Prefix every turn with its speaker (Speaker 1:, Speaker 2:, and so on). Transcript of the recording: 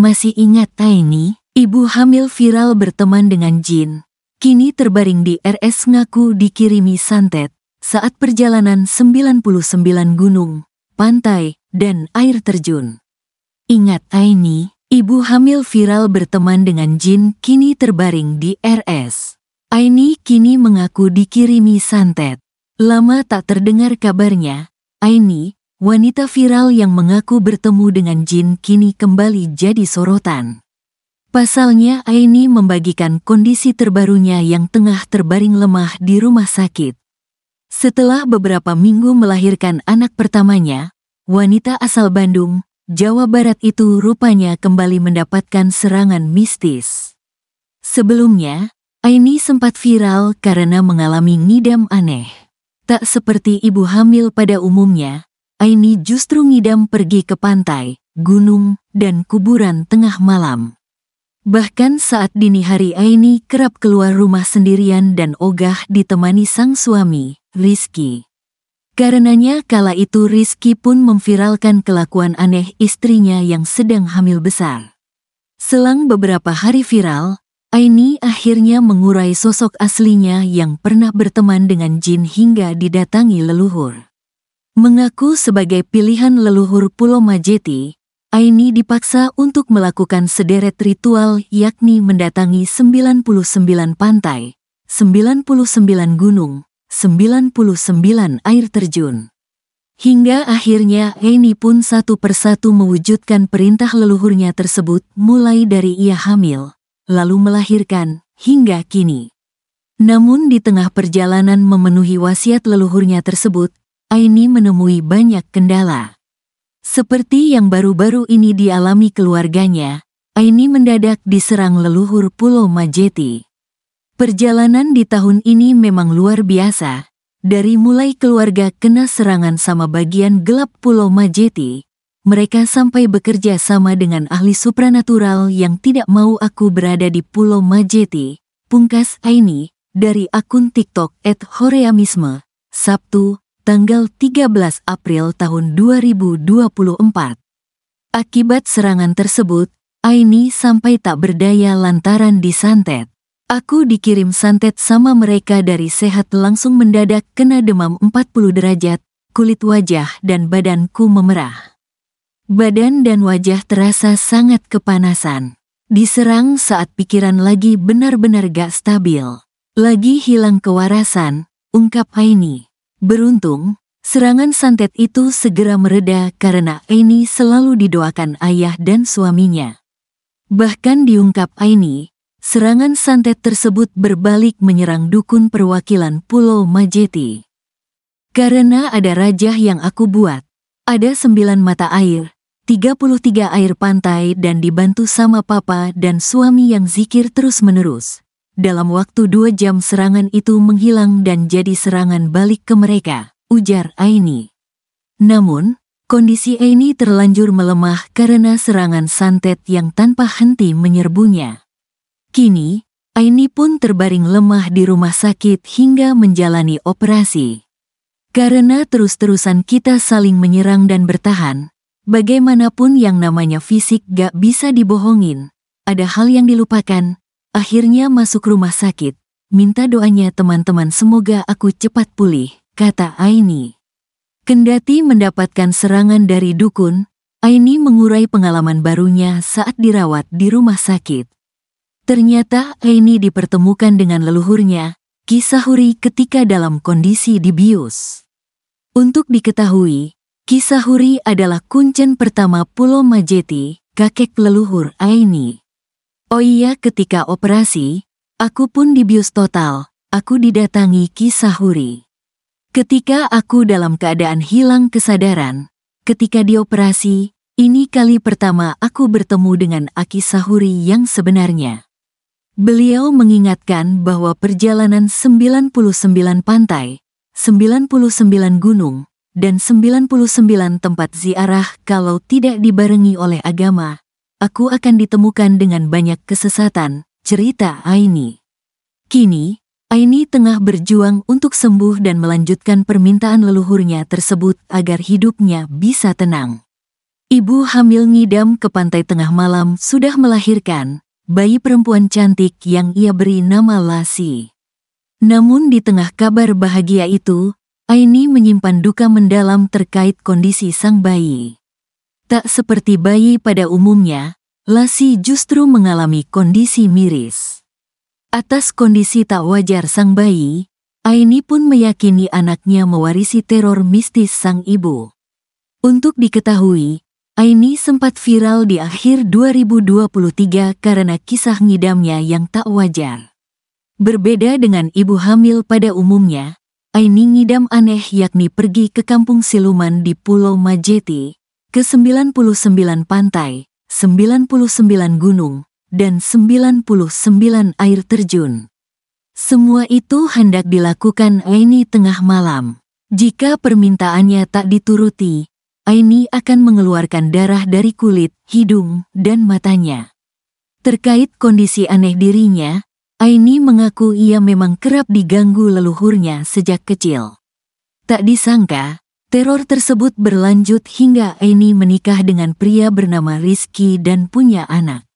Speaker 1: Masih ingat Taini, ibu hamil viral berteman dengan Jin. Kini terbaring di RS ngaku dikirimi santet saat perjalanan 99 gunung, pantai, dan air terjun. Ingat Aini, ibu hamil viral berteman dengan Jin kini terbaring di RS. Aini kini mengaku dikirimi santet. Lama tak terdengar kabarnya, Aini, Wanita viral yang mengaku bertemu dengan jin kini kembali jadi sorotan. Pasalnya Aini membagikan kondisi terbarunya yang tengah terbaring lemah di rumah sakit. Setelah beberapa minggu melahirkan anak pertamanya, wanita asal Bandung, Jawa Barat itu rupanya kembali mendapatkan serangan mistis. Sebelumnya, Aini sempat viral karena mengalami ngidam aneh. Tak seperti ibu hamil pada umumnya, Aini justru ngidam pergi ke pantai, gunung, dan kuburan tengah malam. Bahkan saat dini hari Aini kerap keluar rumah sendirian dan ogah ditemani sang suami, Rizky. Karenanya kala itu Rizky pun memviralkan kelakuan aneh istrinya yang sedang hamil besar. Selang beberapa hari viral, Aini akhirnya mengurai sosok aslinya yang pernah berteman dengan jin hingga didatangi leluhur. Mengaku sebagai pilihan leluhur Pulau Majeti, Aini dipaksa untuk melakukan sederet ritual yakni mendatangi 99 pantai, 99 gunung, 99 air terjun. Hingga akhirnya Aini pun satu persatu mewujudkan perintah leluhurnya tersebut mulai dari ia hamil, lalu melahirkan, hingga kini. Namun di tengah perjalanan memenuhi wasiat leluhurnya tersebut, Aini menemui banyak kendala. Seperti yang baru-baru ini dialami keluarganya, Aini mendadak diserang leluhur Pulau Majeti. Perjalanan di tahun ini memang luar biasa, dari mulai keluarga kena serangan sama bagian gelap Pulau Majeti, mereka sampai bekerja sama dengan ahli supranatural yang tidak mau aku berada di Pulau Majeti, pungkas Aini, dari akun TikTok at Horeamisme, Sabtu, tanggal 13 April tahun 2024. Akibat serangan tersebut, Aini sampai tak berdaya lantaran disantet. Aku dikirim santet sama mereka dari sehat langsung mendadak kena demam 40 derajat, kulit wajah dan badanku memerah. Badan dan wajah terasa sangat kepanasan. Diserang saat pikiran lagi benar-benar gak stabil. Lagi hilang kewarasan, ungkap Aini. Beruntung, serangan santet itu segera mereda karena Aini selalu didoakan ayah dan suaminya. Bahkan diungkap Aini, serangan santet tersebut berbalik menyerang dukun perwakilan Pulau Majeti. Karena ada rajah yang aku buat, ada sembilan mata air, 33 air pantai dan dibantu sama papa dan suami yang zikir terus-menerus. Dalam waktu dua jam serangan itu menghilang dan jadi serangan balik ke mereka, ujar Aini. Namun, kondisi Aini terlanjur melemah karena serangan santet yang tanpa henti menyerbunya. Kini, Aini pun terbaring lemah di rumah sakit hingga menjalani operasi. Karena terus-terusan kita saling menyerang dan bertahan, bagaimanapun yang namanya fisik gak bisa dibohongin, ada hal yang dilupakan, Akhirnya masuk rumah sakit, minta doanya teman-teman semoga aku cepat pulih, kata Aini. Kendati mendapatkan serangan dari dukun, Aini mengurai pengalaman barunya saat dirawat di rumah sakit. Ternyata Aini dipertemukan dengan leluhurnya, Kisahuri ketika dalam kondisi dibius. Untuk diketahui, Kisahuri adalah kuncen pertama Pulau Majeti, kakek leluhur Aini. Oh iya ketika operasi, aku pun dibius total, aku didatangi Kisahuri. Ketika aku dalam keadaan hilang kesadaran, ketika dioperasi, ini kali pertama aku bertemu dengan Aki Sahuri yang sebenarnya. Beliau mengingatkan bahwa perjalanan 99 pantai, 99 gunung, dan 99 tempat ziarah kalau tidak dibarengi oleh agama, aku akan ditemukan dengan banyak kesesatan, cerita Aini. Kini, Aini tengah berjuang untuk sembuh dan melanjutkan permintaan leluhurnya tersebut agar hidupnya bisa tenang. Ibu hamil ngidam ke pantai tengah malam sudah melahirkan bayi perempuan cantik yang ia beri nama Lasi. Namun di tengah kabar bahagia itu, Aini menyimpan duka mendalam terkait kondisi sang bayi. Tak seperti bayi pada umumnya, Lasi justru mengalami kondisi miris. Atas kondisi tak wajar sang bayi, Aini pun meyakini anaknya mewarisi teror mistis sang ibu. Untuk diketahui, Aini sempat viral di akhir 2023 karena kisah ngidamnya yang tak wajar. Berbeda dengan ibu hamil pada umumnya, Aini ngidam aneh yakni pergi ke kampung siluman di Pulau Majeti, ke-99 pantai, 99 gunung, dan 99 air terjun. Semua itu hendak dilakukan Aini tengah malam. Jika permintaannya tak dituruti, Aini akan mengeluarkan darah dari kulit, hidung, dan matanya. Terkait kondisi aneh dirinya, Aini mengaku ia memang kerap diganggu leluhurnya sejak kecil. Tak disangka, Teror tersebut berlanjut hingga Aini menikah dengan pria bernama Rizky dan punya anak.